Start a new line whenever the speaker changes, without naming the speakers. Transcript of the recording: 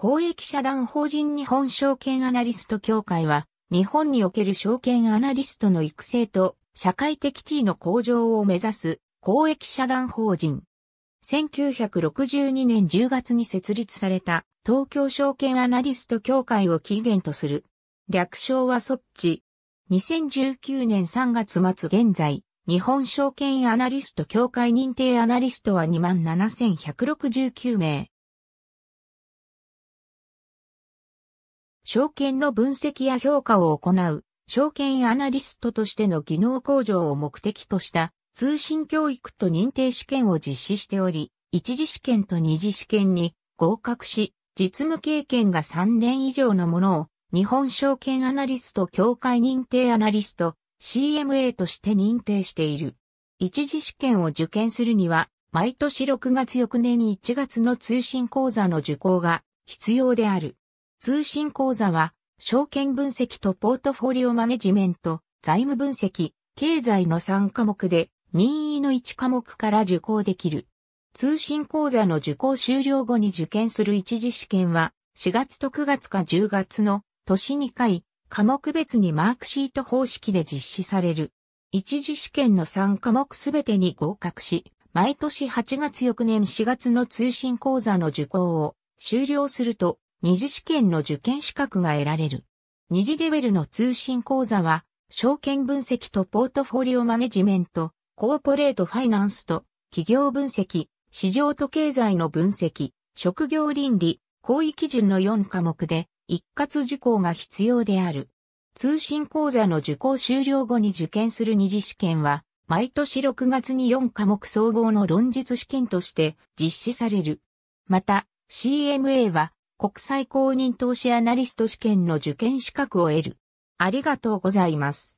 公益社団法人日本証券アナリ
スト協会は、日本における証券アナリストの育成と社会的地位の向上を目指す公益社団法人。1962年10月に設立された東京証券アナリスト協会を起源とする。略称はそっち。2019年3月末現在、日本証券アナリスト協会認定アナリストは27,169
名。証券の
分析や評価を行う、証券アナリストとしての技能向上を目的とした通信教育と認定試験を実施しており、一次試験と二次試験に合格し、実務経験が3年以上のものを日本証券アナリスト協会認定アナリスト CMA として認定している。一次試験を受験するには、毎年6月翌年に1月の通信講座の受講が必要である。通信講座は、証券分析とポートフォリオマネジメント、財務分析、経済の3科目で、任意の1科目から受講できる。通信講座の受講終了後に受験する一次試験は、4月と9月か10月の年2回、科目別にマークシート方式で実施される。一次試験の3科目すべてに合格し、毎年8月翌年4月の通信講座の受講を終了すると、二次試験の受験資格が得られる。二次レベルの通信講座は、証券分析とポートフォリオマネジメント、コーポレートファイナンスと、企業分析、市場と経済の分析、職業倫理、行為基準の4科目で、一括受講が必要である。通信講座の受講終了後に受験する二次試験は、毎年6月に4科目総合の論述試験として実施される。また、CMA は国際公認投資アナリスト試験の受験
資格を得る。ありがとうございます。